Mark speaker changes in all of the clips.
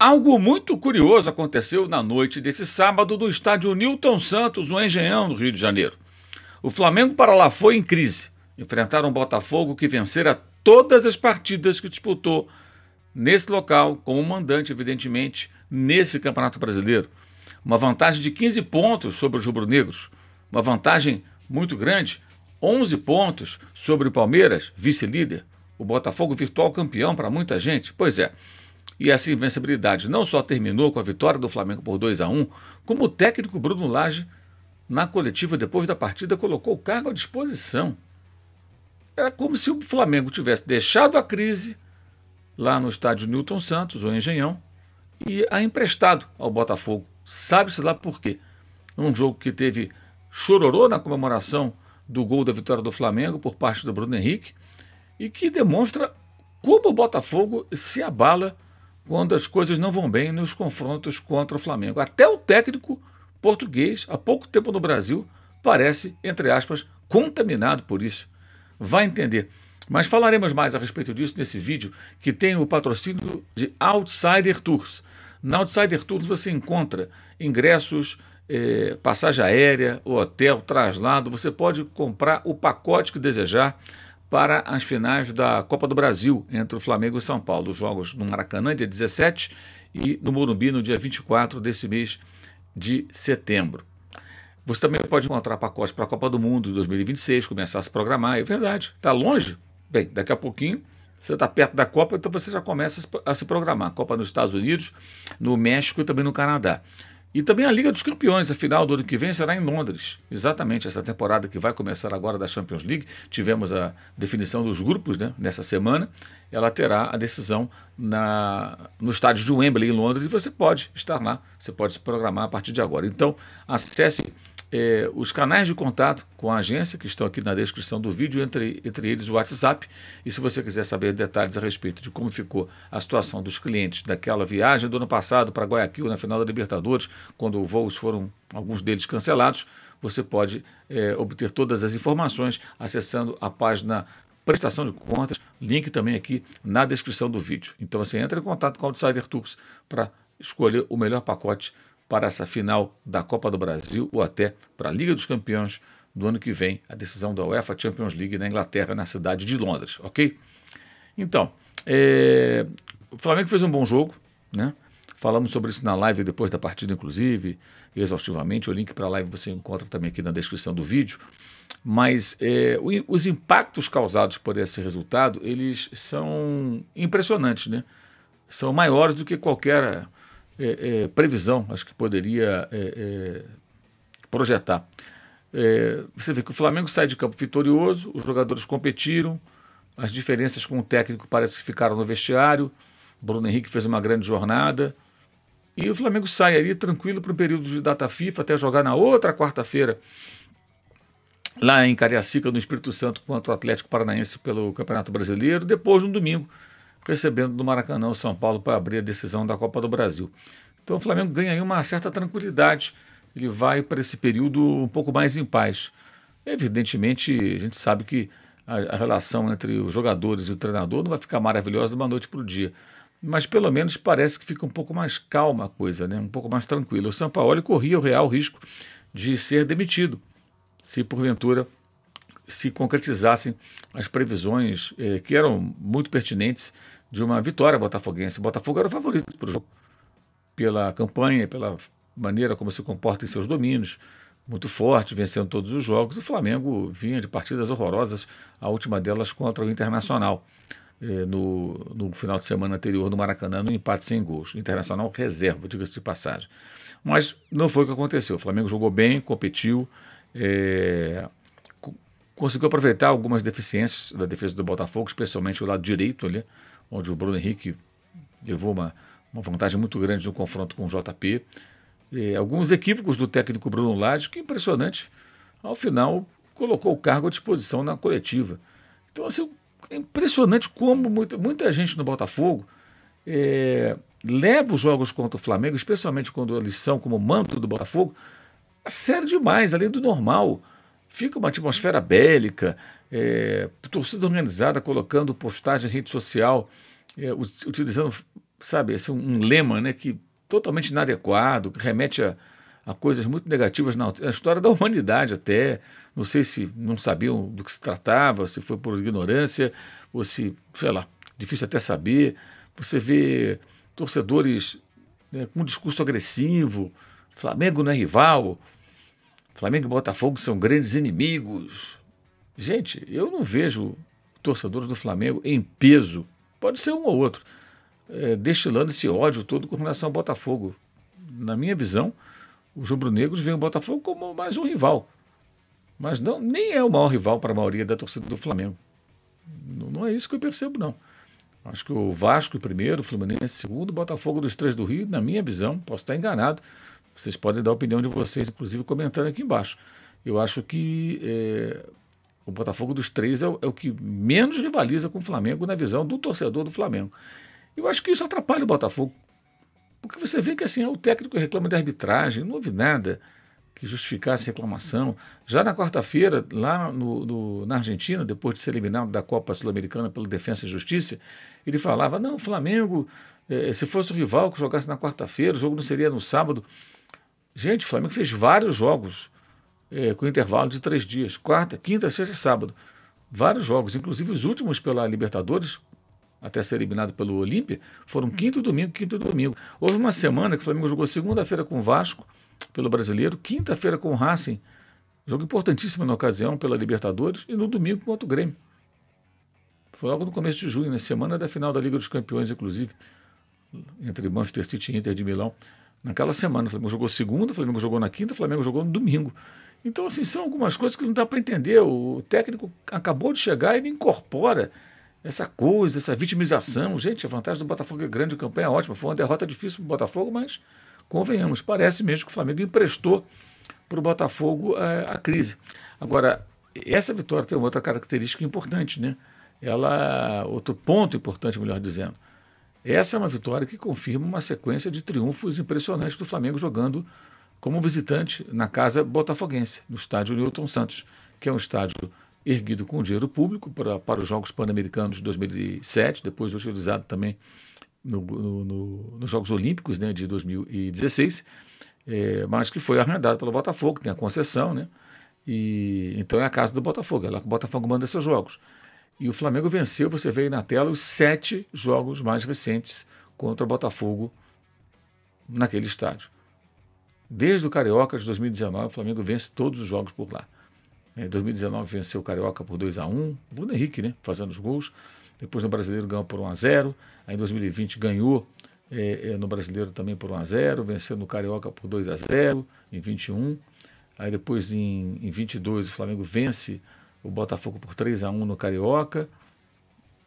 Speaker 1: Algo muito curioso aconteceu na noite desse sábado no estádio Newton Santos, no Engenhão, no Rio de Janeiro. O Flamengo para lá foi em crise. Enfrentaram o Botafogo que vencera todas as partidas que disputou nesse local, como mandante, evidentemente, nesse Campeonato Brasileiro. Uma vantagem de 15 pontos sobre os rubro-negros. Uma vantagem muito grande, 11 pontos sobre o Palmeiras, vice-líder. O Botafogo virtual campeão para muita gente. Pois é. E essa invencibilidade não só terminou com a vitória do Flamengo por 2 a 1 como o técnico Bruno Lage, na coletiva depois da partida, colocou o cargo à disposição. Era é como se o Flamengo tivesse deixado a crise lá no estádio Newton Santos, ou Engenhão, e a emprestado ao Botafogo. Sabe-se lá por quê. Um jogo que teve chororô na comemoração do gol da vitória do Flamengo por parte do Bruno Henrique e que demonstra como o Botafogo se abala quando as coisas não vão bem nos confrontos contra o Flamengo. Até o técnico português, há pouco tempo no Brasil, parece, entre aspas, contaminado por isso. Vai entender. Mas falaremos mais a respeito disso nesse vídeo que tem o patrocínio de Outsider Tours. Na Outsider Tours você encontra ingressos, eh, passagem aérea, hotel, traslado. Você pode comprar o pacote que desejar para as finais da Copa do Brasil entre o Flamengo e São Paulo. Os jogos no Maracanã, dia 17, e no Morumbi, no dia 24 desse mês de setembro. Você também pode encontrar pacotes para a Copa do Mundo de 2026, começar a se programar, é verdade. Está longe? Bem, daqui a pouquinho você está perto da Copa, então você já começa a se programar. Copa nos Estados Unidos, no México e também no Canadá. E também a Liga dos Campeões, a final do ano que vem será em Londres. Exatamente, essa temporada que vai começar agora da Champions League, tivemos a definição dos grupos né, nessa semana, ela terá a decisão na, no estádio de Wembley, em Londres, e você pode estar lá, você pode se programar a partir de agora. Então, acesse é, os canais de contato com a agência, que estão aqui na descrição do vídeo, entre, entre eles o WhatsApp. E se você quiser saber detalhes a respeito de como ficou a situação dos clientes daquela viagem do ano passado para Guayaquil, na final da Libertadores, quando voos foram, alguns deles, cancelados, você pode é, obter todas as informações acessando a página prestação de contas, link também aqui na descrição do vídeo. Então você assim, entra em contato com o Outsider Turks para escolher o melhor pacote para essa final da Copa do Brasil ou até para a Liga dos Campeões do ano que vem, a decisão da UEFA Champions League na Inglaterra, na cidade de Londres, ok? Então, é... o Flamengo fez um bom jogo, né? Falamos sobre isso na live depois da partida, inclusive, exaustivamente. O link para a live você encontra também aqui na descrição do vídeo. Mas é, os impactos causados por esse resultado, eles são impressionantes, né? São maiores do que qualquer é, é, previsão, acho que poderia é, é projetar. É, você vê que o Flamengo sai de campo vitorioso, os jogadores competiram, as diferenças com o técnico parece que ficaram no vestiário, Bruno Henrique fez uma grande jornada, e o Flamengo sai ali tranquilo para o período de data FIFA até jogar na outra quarta-feira, lá em Cariacica, no Espírito Santo, contra o Atlético Paranaense pelo Campeonato Brasileiro, depois no domingo recebendo do Maracanã o São Paulo para abrir a decisão da Copa do Brasil. Então o Flamengo ganha aí uma certa tranquilidade. Ele vai para esse período um pouco mais em paz. Evidentemente, a gente sabe que a, a relação entre os jogadores e o treinador não vai ficar maravilhosa de uma noite para o dia. Mas pelo menos parece que fica um pouco mais calma a coisa, né? um pouco mais tranquila. O São Paulo corria o real risco de ser demitido, se porventura se concretizassem as previsões eh, que eram muito pertinentes de uma vitória botafoguense. O Botafogo era o favorito para o jogo, pela campanha, pela maneira como se comporta em seus domínios, muito forte, vencendo todos os jogos. O Flamengo vinha de partidas horrorosas, a última delas contra o Internacional, eh, no, no final de semana anterior no Maracanã, no empate sem gols. Internacional reserva, diga-se de passagem. Mas não foi o que aconteceu. O Flamengo jogou bem, competiu. Eh, conseguiu aproveitar algumas deficiências da defesa do Botafogo, especialmente o lado direito ali, onde o Bruno Henrique levou uma, uma vantagem muito grande no confronto com o JP. E alguns equívocos do técnico Bruno Lage, que impressionante, ao final colocou o cargo à disposição na coletiva. Então, assim, é impressionante como muita, muita gente no Botafogo é, leva os jogos contra o Flamengo, especialmente quando eles são como manto do Botafogo, a sério demais, além do normal fica uma atmosfera bélica, é, torcida organizada colocando postagem em rede social, é, utilizando, sabe, assim, um lema né, que totalmente inadequado, que remete a, a coisas muito negativas na, na história da humanidade até. Não sei se não sabiam do que se tratava, se foi por ignorância, ou se, sei lá, difícil até saber. Você vê torcedores né, com um discurso agressivo, Flamengo não é rival, Flamengo e Botafogo são grandes inimigos. Gente, eu não vejo torcedores do Flamengo em peso. Pode ser um ou outro, é, destilando esse ódio todo com relação ao Botafogo. Na minha visão, os rubro-negros veem o Botafogo como mais um rival. Mas não, nem é o maior rival para a maioria da torcida do Flamengo. Não, não é isso que eu percebo, não. Acho que o Vasco primeiro, o Fluminense segundo, o Botafogo dos três do Rio, na minha visão, posso estar enganado, vocês podem dar a opinião de vocês, inclusive comentando aqui embaixo. Eu acho que é, o Botafogo dos três é o, é o que menos rivaliza com o Flamengo na visão do torcedor do Flamengo. Eu acho que isso atrapalha o Botafogo. Porque você vê que assim, o técnico reclama de arbitragem, não houve nada que justificasse reclamação. Já na quarta-feira, lá no, no, na Argentina, depois de ser eliminado da Copa Sul-Americana pelo Defesa e Justiça, ele falava: não, o Flamengo, eh, se fosse o rival que jogasse na quarta-feira, o jogo não seria no sábado. Gente, o Flamengo fez vários jogos é, com intervalo de três dias quarta, quinta, sexta e sábado. Vários jogos, inclusive os últimos pela Libertadores, até ser eliminado pelo Olímpia, foram quinto domingo, quinto domingo. Houve uma semana que o Flamengo jogou segunda-feira com o Vasco, pelo Brasileiro, quinta-feira com o Racing, jogo importantíssimo na ocasião pela Libertadores, e no domingo contra o Grêmio. Foi logo no começo de junho, na semana da final da Liga dos Campeões, inclusive, entre Manchester City e Inter de Milão naquela semana. O Flamengo jogou segunda, o Flamengo jogou na quinta, o Flamengo jogou no domingo. Então, assim, são algumas coisas que não dá para entender. O técnico acabou de chegar e ele incorpora essa coisa, essa vitimização. Gente, a vantagem do Botafogo é grande, a campanha é ótima. Foi uma derrota difícil para o Botafogo, mas convenhamos, parece mesmo que o Flamengo emprestou para o Botafogo a, eh, a crise. Agora, essa vitória tem outra característica importante, né? Ela, outro ponto importante, melhor dizendo. Essa é uma vitória que confirma uma sequência de triunfos impressionantes do Flamengo jogando como visitante na casa botafoguense, no estádio Newton Santos, que é um estádio erguido com dinheiro público para, para os Jogos Pan-Americanos de 2007, depois utilizado também no, no, no, nos Jogos Olímpicos né, de 2016, é, mas que foi arrendado pelo Botafogo, tem a concessão, né? E, então é a casa do Botafogo, é lá que o Botafogo manda seus jogos. E o Flamengo venceu, você vê aí na tela, os sete jogos mais recentes contra o Botafogo naquele estádio. Desde o Carioca de 2019, o Flamengo vence todos os jogos por lá. É, em 2019 venceu o Carioca por 2 a 1 Bruno Henrique, né? Fazendo os gols. Depois no Brasileiro ganhou por 1x0. Aí em 2020 ganhou é, é, no Brasileiro também por 1x0. Venceu no Carioca por 2 a 0 em 21. Aí depois em, em 22 o Flamengo vence o Botafogo por 3 a 1 no Carioca.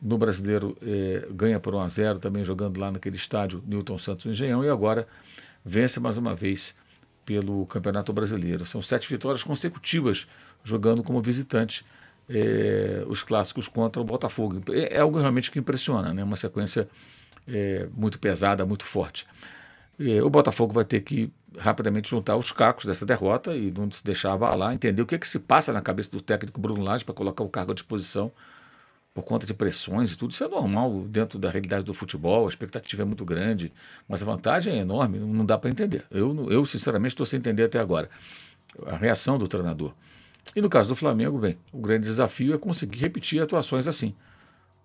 Speaker 1: No Brasileiro é, ganha por 1 a 0 também jogando lá naquele estádio Newton Santos Engenhão e agora vence mais uma vez pelo Campeonato Brasileiro. São sete vitórias consecutivas jogando como visitante é, os clássicos contra o Botafogo. É, é, algo realmente que impressiona, né? Uma sequência é, muito pesada, muito forte o Botafogo vai ter que rapidamente juntar os cacos dessa derrota e não se deixar lá, entender o que é que se passa na cabeça do técnico Bruno Lage para colocar o cargo à disposição por conta de pressões e tudo. Isso é normal dentro da realidade do futebol, a expectativa é muito grande, mas a vantagem é enorme, não dá para entender. Eu, eu sinceramente, estou sem entender até agora a reação do treinador. E no caso do Flamengo, bem, o grande desafio é conseguir repetir atuações assim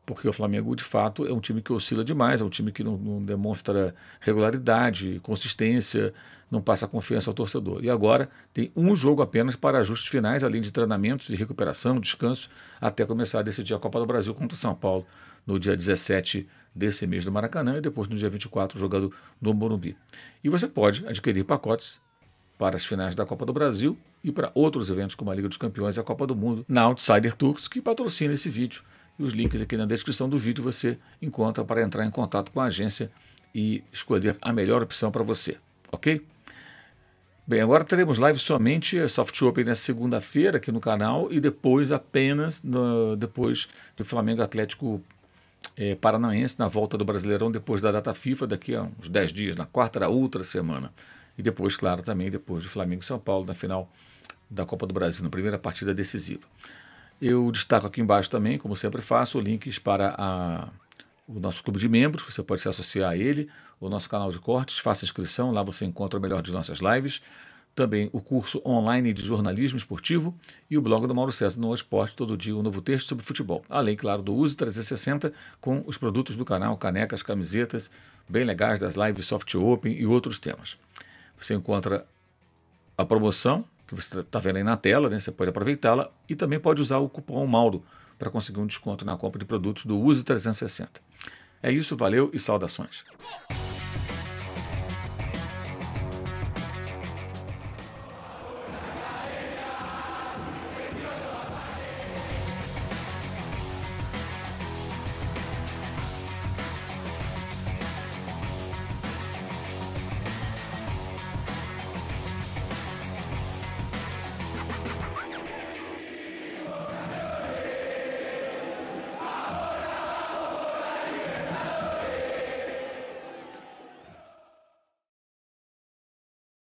Speaker 1: porque o Flamengo, de fato, é um time que oscila demais, é um time que não, não demonstra regularidade, consistência, não passa confiança ao torcedor. E agora tem um jogo apenas para ajustes finais, além de treinamentos, de recuperação, descanso, até começar a decidir a Copa do Brasil contra o São Paulo no dia 17 desse mês do Maracanã e depois no dia 24 jogando no Morumbi. E você pode adquirir pacotes para as finais da Copa do Brasil e para outros eventos como a Liga dos Campeões e a Copa do Mundo na Outsider Turks, que patrocina esse vídeo e os links aqui na descrição do vídeo você encontra para entrar em contato com a agência e escolher a melhor opção para você, ok? Bem, agora teremos live somente a Soft Open na segunda-feira aqui no canal e depois apenas no, depois do Flamengo Atlético é, Paranaense na volta do Brasileirão depois da data FIFA daqui a uns 10 dias, na quarta da outra semana. E depois, claro, também depois do Flamengo São Paulo na final da Copa do Brasil, na primeira partida decisiva. Eu destaco aqui embaixo também, como sempre faço, links para a, o nosso clube de membros, você pode se associar a ele, o nosso canal de cortes, faça inscrição, lá você encontra o melhor de nossas lives, também o curso online de jornalismo esportivo e o blog do Mauro César no Esporte, todo dia um novo texto sobre futebol. Além, claro, do uso 360 com os produtos do canal, canecas, camisetas, bem legais das lives Soft Open e outros temas. Você encontra a promoção que você está vendo aí na tela, né? Você pode aproveitá-la e também pode usar o cupom Mauro para conseguir um desconto na compra de produtos do Uso 360. É isso, valeu e saudações.